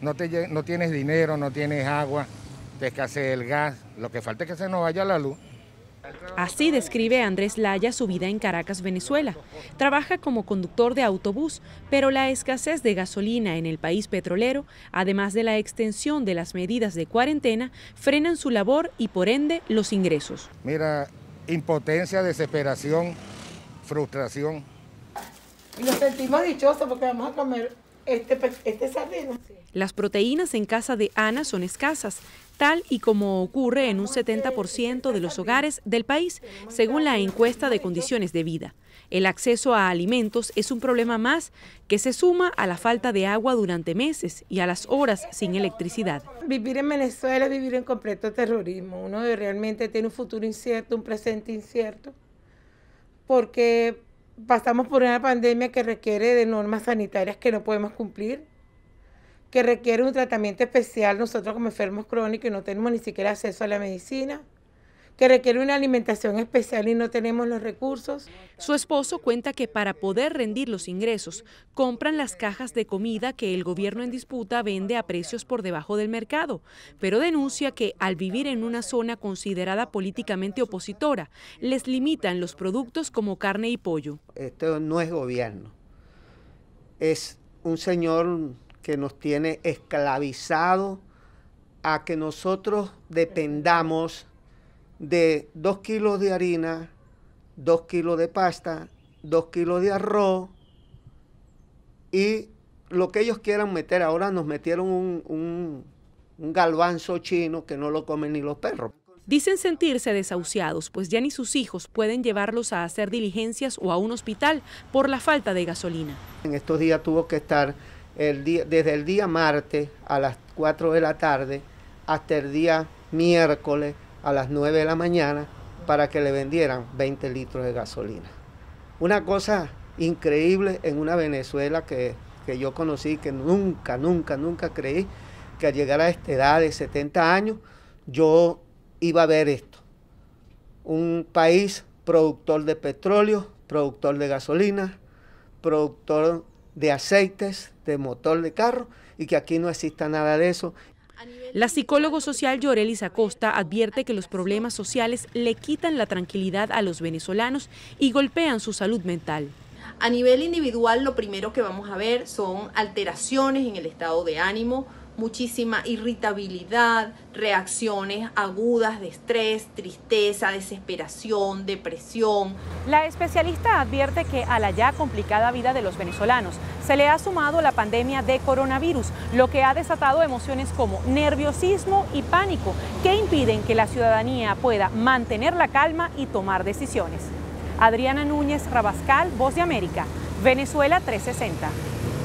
no, tienes dinero, no tienes agua, te escasea el gas, lo que falta es que se nos vaya la luz. Así describe Andrés Laya su vida en Caracas, Venezuela. Trabaja como conductor de autobús, pero la escasez de gasolina en el país petrolero, además de la extensión de las medidas de cuarentena, frenan su labor y por ende los ingresos. Mira, impotencia, desesperación, frustración. Y nos sentimos dichosos porque vamos a comer este, este Las proteínas en casa de Ana son escasas, tal y como ocurre en un 70% de los hogares del país, según la encuesta de condiciones de vida. El acceso a alimentos es un problema más que se suma a la falta de agua durante meses y a las horas sin electricidad. Vivir en Venezuela es vivir en completo terrorismo. Uno realmente tiene un futuro incierto, un presente incierto, porque pasamos por una pandemia que requiere de normas sanitarias que no podemos cumplir, que requiere un tratamiento especial nosotros como enfermos crónicos y no tenemos ni siquiera acceso a la medicina que requiere una alimentación especial y no tenemos los recursos. Su esposo cuenta que para poder rendir los ingresos, compran las cajas de comida que el gobierno en disputa vende a precios por debajo del mercado, pero denuncia que al vivir en una zona considerada políticamente opositora, les limitan los productos como carne y pollo. Esto no es gobierno, es un señor que nos tiene esclavizado a que nosotros dependamos de 2 kilos de harina, 2 kilos de pasta, 2 kilos de arroz y lo que ellos quieran meter. Ahora nos metieron un, galvanzo chino que no lo comen ni los perros. Dicen sentirse desahuciados, pues ya ni sus hijos pueden llevarlos a hacer diligencias o a un hospital por la falta de gasolina. En estos días tuvo que estar desde el día martes a las 4 de la tarde hasta el día miércoles a las 9 de la mañana para que le vendieran 20 litros de gasolina. Una cosa increíble en una Venezuela que, yo conocí, que nunca, nunca, nunca creí que al llegar a esta edad de 70 años yo iba a ver esto. Un país productor de petróleo, productor de gasolina, productor de aceites, de motor de carro, y que aquí no exista nada de eso la psicólogo social Yorelis Acosta advierte que los problemas sociales le quitan la tranquilidad a los venezolanos y golpean su salud mental. A nivel individual, lo primero que vamos a ver son alteraciones en el estado de ánimo, muchísima irritabilidad, reacciones agudas de estrés, tristeza, desesperación, depresión. La especialista advierte que a la ya complicada vida de los venezolanos se le ha sumado la pandemia de coronavirus, lo que ha desatado emociones como nerviosismo y pánico, que impiden que la ciudadanía pueda mantener la calma y tomar decisiones. Adriana Núñez Rabascal, Voz de América, Venezuela 360.